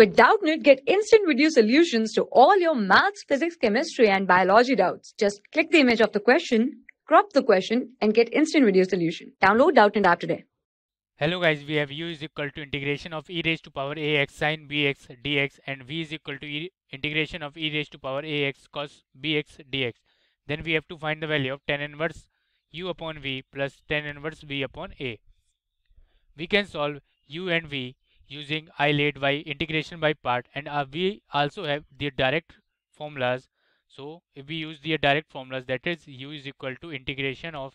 With Doubtnit, get instant video solutions to all your maths, physics, chemistry, and biology doubts. Just click the image of the question, crop the question, and get instant video solution. Download Doubtnit app today. Hello guys, we have u is equal to integration of e raised to power ax sine bx dx and v is equal to e integration of e raised to power ax cos bx dx. Then we have to find the value of tan inverse u upon v plus tan inverse v upon a. We can solve u and v using I laid by integration by part and uh, we also have the direct formulas. So if we use the direct formulas that is u is equal to integration of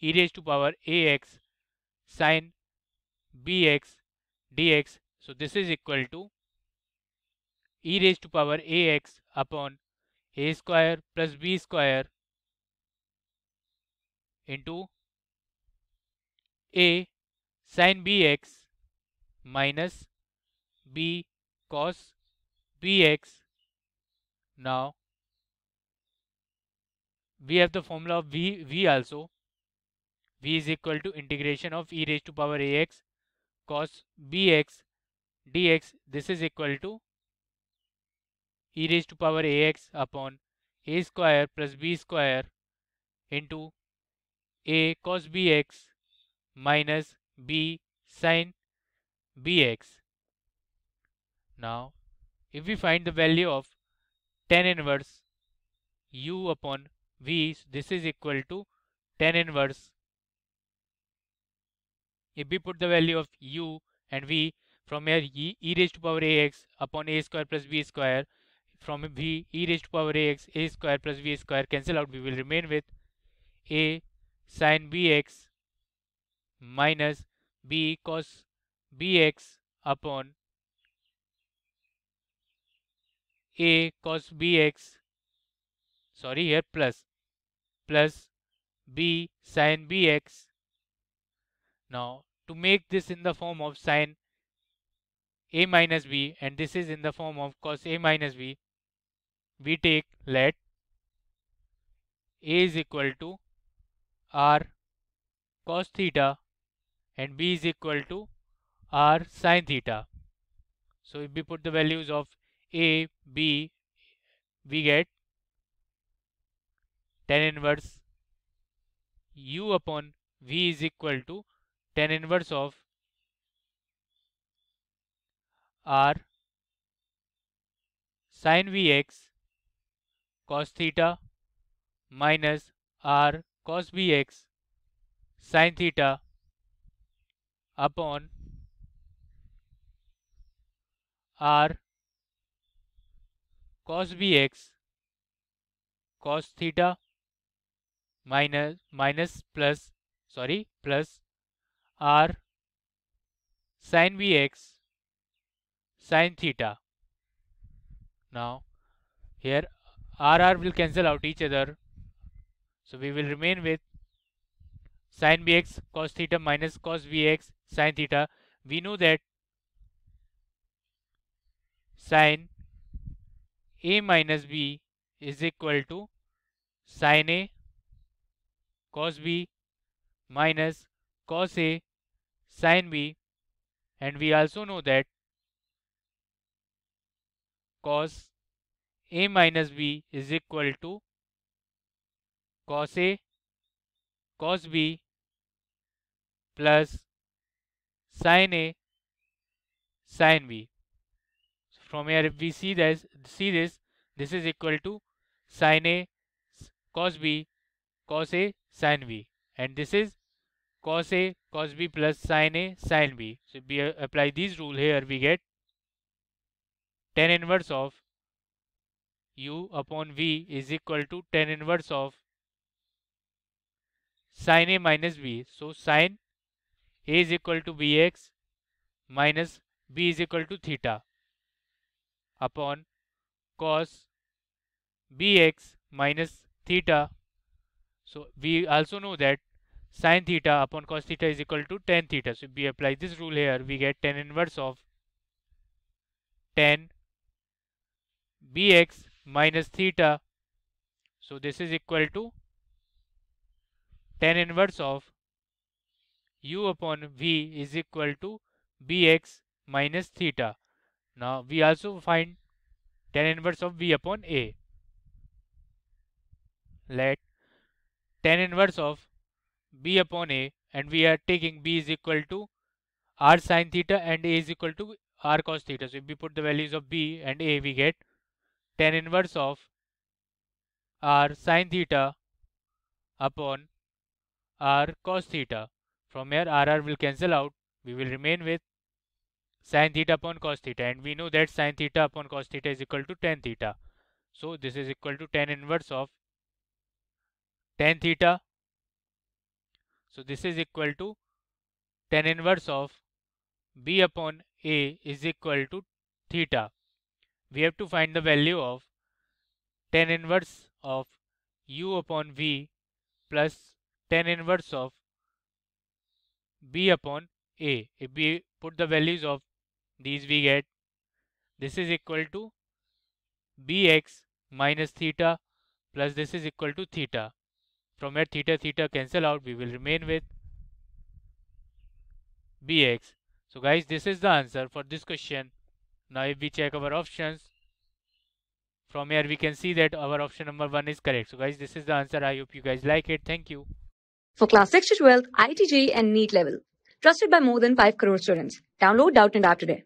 e raised to power ax sine bx dx. So this is equal to e raised to power ax upon a square plus b square into a sine bx minus b cos bx. Now we have the formula of v, v also. v is equal to integration of e raised to power ax cos bx dx. This is equal to e raised to power ax upon a square plus b square into a cos bx minus b sine bx. Now, if we find the value of tan inverse u upon v, this is equal to tan inverse. If we put the value of u and v from here e, e raised to power ax upon a square plus b square, from v e raised to power ax a square plus v square cancel out, we will remain with a sine bx minus b cos bx upon a cos bx sorry here plus plus b sine bx now to make this in the form of sine a minus b and this is in the form of cos a minus b we take let a is equal to r cos theta and b is equal to R sine theta. So if we put the values of A, B, we get tan inverse U upon V is equal to tan inverse of R sine Vx cos theta minus R cos Vx sine theta upon R cos bx cos theta minus minus plus sorry plus r sin bx sin theta now here r r will cancel out each other so we will remain with sin bx cos theta minus cos bx sin theta we know that sine A minus B is equal to sine A cos B minus cos A sine B and we also know that cos A minus B is equal to cos A cos B plus sine A sine B From here, if we see this, see this, this is equal to sine A cos B cos A sine B, and this is cos A cos B plus sine A sine B. So if we apply these rule here, we get tan inverse of U upon V is equal to tan inverse of sine A minus B. So sine A is equal to Bx minus B is equal to theta upon cos bx minus theta. So we also know that sin theta upon cos theta is equal to tan theta. So if we apply this rule here, we get tan inverse of tan bx minus theta. So this is equal to tan inverse of u upon v is equal to bx minus theta. Now we also find tan inverse of V upon A. Let tan inverse of B upon A and we are taking B is equal to R sine theta and A is equal to R cos theta. So if we put the values of B and A we get tan inverse of R sine theta upon R cos theta. From here R R will cancel out. We will remain with sine theta upon cos theta and we know that sine theta upon cos theta is equal to tan theta. So this is equal to tan inverse of tan theta. So this is equal to tan inverse of b upon a is equal to theta. We have to find the value of tan inverse of u upon v plus tan inverse of b upon a. If we put the values of these we get this is equal to bx minus theta plus this is equal to theta. From where theta theta cancel out, we will remain with bx. So guys, this is the answer for this question. Now if we check our options, from here we can see that our option number 1 is correct. So guys, this is the answer. I hope you guys like it. Thank you. For class 6 to 12, ITG and NEET level. Trusted by more than 5 crore students. Download Doubt and App today.